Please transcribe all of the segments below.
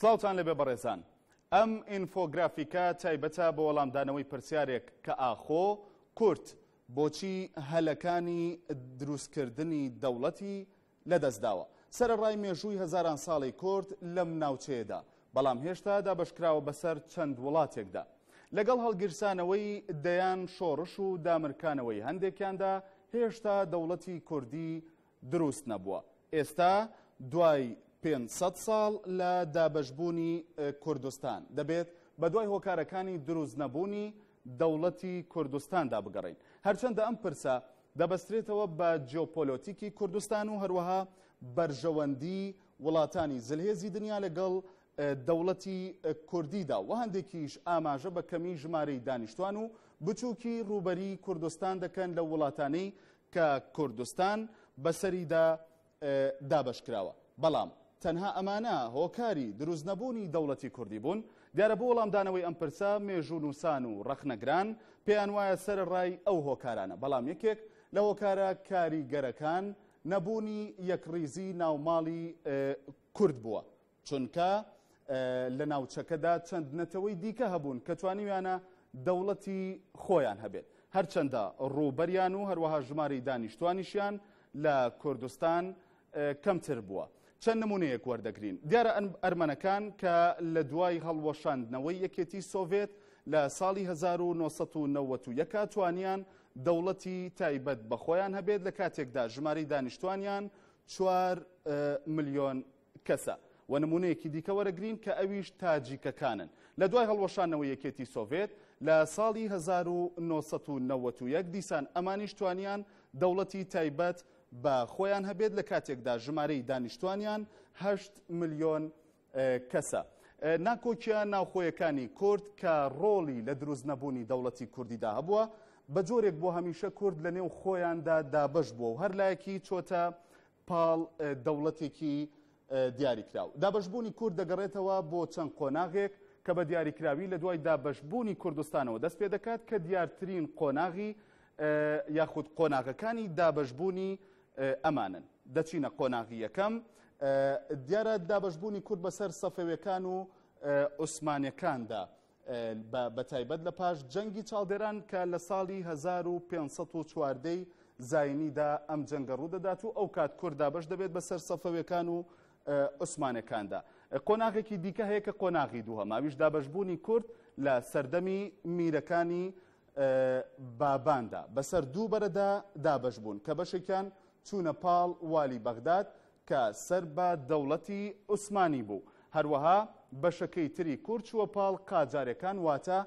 سلااوان لەبێ بەڕێزان ئەم ئینفۆگرافیکە تایبەتە بە وەڵامدانەوەی پرسیارێک کە ئاخۆ کورت بۆچی هەلەکانی دروستکردنی دەوڵەتی لەدەستداوە سەرڕای مێژووی هزاران ساڵی کورد لەم ناوچەیەدا بەڵام هێشتادا بەشکراوە بەسەر چەند وڵاتێکدا لەگەڵ هەڵگیرسانەوەی دەیان شۆڕش و دامرکانەوەی هەندێکیاندا هێشتا دەوڵەتی کوردی دروست نەبووە ئێستا دوای 500 ساڵ لە دابەشبوونی کوردستان دەبێت بە دوای هۆکارەکانی دروست نەبوونی دەوڵەتی کوردستاندا بگەڕین هەرچەندە ئەم پرسە دەبەسترێتەوە بە جۆپۆلۆتیکی کوردستان و هەروەها بەرژەوەندی وڵاتانی زلهێزی دنیا لەگەڵ دەوڵەتی کوردیدا و هەندێکیش ئاماژە بە کەمی ژمارەی دانیشتوان و بچووکی ڕوبەری کوردستان دەکەن لە وڵاتانەی کە کوردستان بەسەریدا دابش کراوە بەڵام تەنها ئەمانە هۆکاری دروست نەبوونی دەوڵەتی کوردی بوون دیارە بۆ وەڵامدانەوەی ئەم پرسە مێژوون وسان و ڕەخنەگران پێیان وایە سەر ڕای ئەو هۆکارانە بەڵام یەکێک لە هۆکارە کاریگەرەکان نەبوونی یەکریزی ناوماڵی کورد بووە چونکە لە ناوچەکەدا چەند نەتەوەی دیکە هەبوون کە توانیویانە دەوڵەتی خۆیان هەبێت هەرچەندە ڕووبەریان و هەروەها ژماری دانیشتوانیشیان لە کوردستان کەمتر بووە. چەند نمونەیەک وەردەگرین دیارە ئەرمەنەکان کە لە دوای هەڵوەشاندنەوەی یەکێتی سۆڤێت لە ساڵی 1991 توانیان دەوڵەتی تایبەت بەخۆیان هەبێت لە کاتێکدا ژماری دانیشتوانیان چوار میلیۆن کەسە و نمونەیەکی دیکە وەرەگرین کە ئەویش تاجیکەکانن لە دوای هەڵوەشانەوە یەکێتی سۆڤێت لە ساڵی 1991 دیسان ئەمانیشتوانیان دەوڵەتی تایبەت بە خۆیان هەبێت لە کاتێکدا ژمارەی دانیشتوانیان ه میلیۆن کەسە. ناکۆکیان ناوخۆیەکانی کورد کە ڕۆڵی لە دروست نەبوونی دەوڵەتی کوردیدا هەبووە بە جۆرێک بۆ هەمیشە کورد لە نێو خۆیاندا دابش بووە و هەر لایەکی چۆتە پاڵ دەوڵەتێکی دیاریکرااو دابشبوونی کورد دەگەڕێتەوە بۆ چەند قۆناغێک کە بە دیاریکراوی لە دوای دابشبوونی کوردستانەوە دەست پێ دەکات کە دیارترین قۆناغی یاخود قۆناغەکانی دابشبوونی ئەمانن دەچینە قۆناغی یەکەم دیارە دابشبوونی کورد بەسەر سەفەوەکان و عوسمانەکاندا بە تایبەت لە پاش جەنگی چاڵدێران کە لە ساڵی 1940 زاینیدا ئەم جەنگە ڕوودەدات و ئەو کات کوردا بەش دەبێت بەسەر سەفەوەکان و عوسمانەکاندا قۆناغێکی دیکە هەیە کە قۆناغی دووهەماویش دابشبوونی کورد لە سەردەمی میرەکانی باباندا بەسەر دوو بەرەدا دابش بوون کە بەشێکیان چوونە پاڵ والی بەغداد کە سەر بە دەوڵەتی عوسمانی بوو هەروەها بەشەکەی تری کورچوە پاڵ قاجارەکان واتە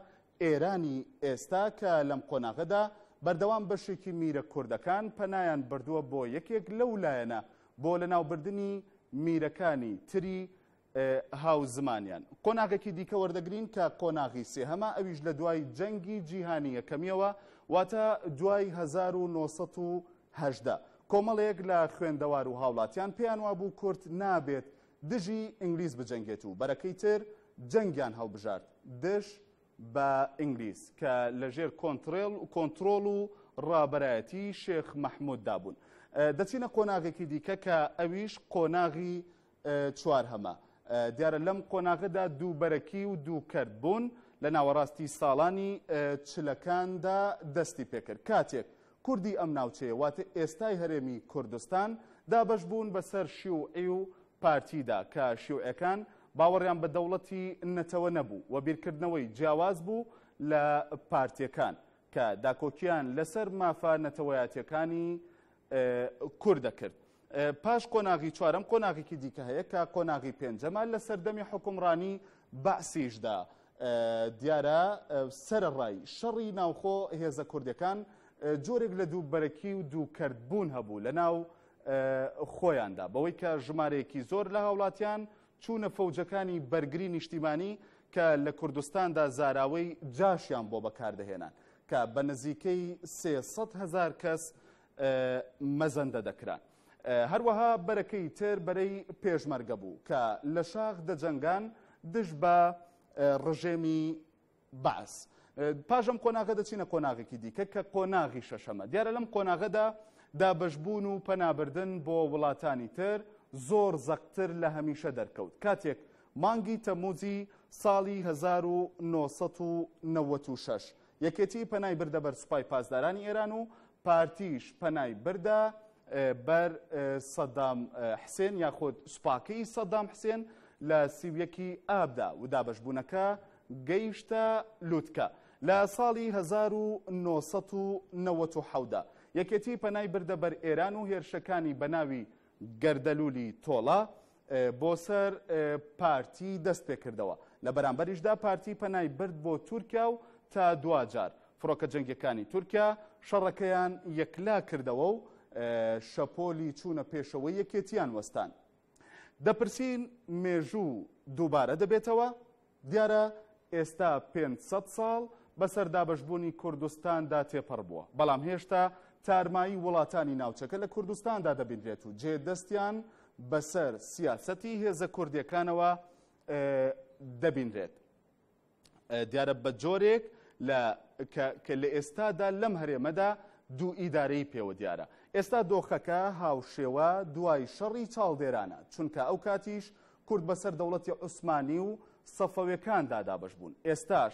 ئێرانی ئێستا کە لەم قۆناغدا بەردەوام بەشێکی میرە کوردەکان پەنایان بردووە بۆ یەکێک لەو لایەنە بۆ لەناوبردننی میرەکانی تری هاوزمانیان قۆناغێکی دیکە وەردەگرین کە قۆناغی سێهەما ئەویش لە دوای جەنگی جیهانی یەکەمیەوە واتە دوای 1970. کۆمەڵێک لە خوێندەوار و هاوڵاتیان پێیان وابوو کورت نابێت دژی ئینگلیس بجەنگێت و بەرەکەی تر جەنگیان هەڵبژارد دش بە ئینگلیس کە لەژێر کۆنترل و کۆنتترۆل و ڕابەتی شێخ مەحمود دابوون دەچینە قۆناغێکی دیکە کە ئەویش قۆناغی چوار هەمە دیارە لەم قۆناغدا دووبەرەکی و دووکرد بوون لە ناوەڕاستی ساڵانی چلەکاندا دەستی پێکرد کاتێک کوردی ئەم ناوچەیە واتە ئێستای هەرێمی کوردستان دابش بوون بەسەر شیوعی و پارتیدا کە شیوعەکان باوەڕیان بە دەوڵەتی نەتەوە نەبوو و بیرکردنەوەی جیاواز بوو لە پارتیەکان کە داکۆکیان لەسەر مافا نەتەوەیاتیەکانی کوور دەکرد. پاش کۆناغی چوارم کۆناغێکی دیکە هەیە کە کۆناغی پێنجەمە لە سەردەمی حکومڕانی بەسیشدا دیارە سەرڕای شەڕی ناوخۆ هێزە کوردەکان جۆرێک لە دووبەرەکی و دووکردبوون هەبوو لە ناو خۆیاندا بەوەی کە ژمارەیەکی زۆر لە هاوڵاتیان چوونە فەوجەکانی بەرگری نیشتیمانی کە لە کوردستاندا زاراوەی جاشیان بۆ بەکاردەهێنان کە بە نزیکەی 300 هزار کەس مەزەندە دەکران. هەروەها بەرەکەی تر بەرەی پێشمەرگە بوو کە لە شاخ دەجەنگان دش بە ڕژێمی باس. پاژم قۆناغە دەچینە قۆناغێکی دیکە کە قۆناغی شەشەمە دیارە لەم قۆناغەدا دابشبوون و پەنابردن بۆ وڵاتانی تر زۆر زەقتر لە هەمیشە دەرکەوت کاتێک مانگی تەموزی ساڵی 1996 یەکێتی پەنای بردە بەر سوپای پاسدارانی ئێران و پارتیش پەنای بردە بەر سەدام حسێن یاخود سوپاکەی سەدام حسێن لە سیویەکی ئابدا و دابشبوونەکە گەیشتە لووتکە لە ساڵی 1990دا یەکێتی پەنای بردە بەر ئێران و هێرشەکانی بەناوی گەردەلولی تۆڵە بۆ سەر پارتی دەست پێکردەوە لە بەرامبەریشدا پارتی پەنای برد بۆ تورکیا و تا دوجار فڕۆکە جنگەکانی تورکیا شەڕەکەیان یەکلا کردەوە و شەپۆلی چوونە پێشەوە یەکێتیان وەستان دەپرسین مێژوو دووبارە دەبێتەوە دیارە ئێستا 500 ساڵ بەسەر دابشبوونی کوردستاندا تێپەڕ بووە بەڵام هێشتا تارمایی وڵاتانی ناوچەکە لە کوردستاندا دەبیندرێت و جێدەستیان بەسەر سیاسەتی هێزە کوردیەکانەوە دەبیندرێت دیارە بە جۆرێک لە ئێستادا لەم هەرێمەدا دوو ئیدارەی پێوە دیارە ئێستا دۆخەکە هاوشێوە دوای شەڕی چاڵدێرانە چونکە ئەو کاتیش کورد بەسەر دەوڵەتی عوسمانی و سەفەوەکان دادابش بوون ئێستاش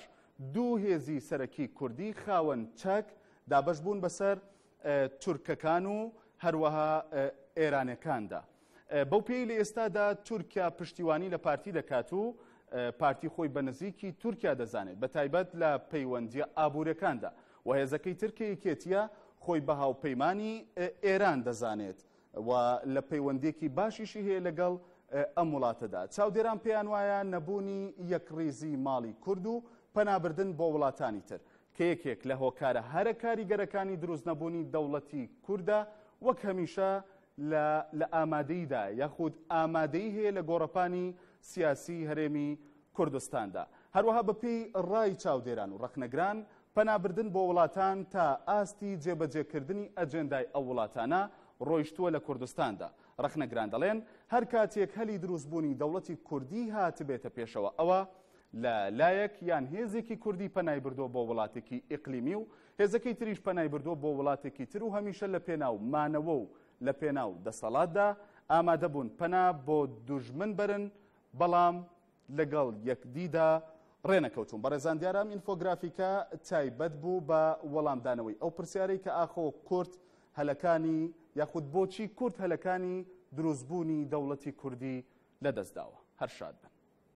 دوو هێزی سەرەکی کوردی خاوەن چەک دابش بوون بەسەر تورکەکان و هەروەها ئێرانەکاندا بەو پێی لە ئێستادا تورکیا پشتیوانی لە پارتی دەکات و پارتی خۆی بە نزیکی تورکیا دەزانێت بە تایبەت لە پەیوەندی ئابوورەکاندا و هێزەکەی ترکیەکێتە خۆی بە هاوپەیمانانی ئێران دەزانێت و لە پەیوەندێکی باشیشی هەیە لەگەڵ ئەم وڵاتەدا چاودێران پێیان وایە نەبوونی یەکڕیزی ماڵی کورد و پەنابردن بۆ وڵاتانی تر کە یەکێک لە هۆکارە هەرە کاریگەرەکانی دروست نەبوونی دەوڵەتی کووردا وەک هەمیشە لە ئامادەیدا یاخود ئامادەی هەیە لە گۆڕپانی سیاسی هەرێمی کوردستاندا هەروەها بەپی ڕای چاودێران و ڕخنەگران پەنابردن بۆ وڵاتان تا ئاستی جێبەجێکردنی ئەجندای ئەو وڵاتانە ڕۆیشتووە لە کوردستاندا ڕخنەگران دەڵێن هەر کاتێک هەلی دروستبوونی دەوڵەتی کوردی هاتبێتە پێشەوە ئەوە لە لایەک یان هێزێکی کوردی پەنای بردووە بۆ وڵاتێکی ئیقلیمی و هێزەکەی تریش پەنای بردووە بۆ وڵاتێکی تر و هەمیشە لە پێناو مانەوە و لە پێناو دەسەڵاتدا ئامادەبوون پەنا بۆ دوژمن برن بەڵام لەگەڵ یەکدیدا ڕێنەکەوتون بەڕێزان دیارام ئینفۆگرافیکە تایبەت بوو بە وەڵامدانەوەی ئەو پرسیارەی کە ئاخۆ کورت هەلەکانی یاخود بۆچی کورت هەلەکانی دروستبوونی دەوڵەتی کوردی لەدەستداوە هەر شاد بن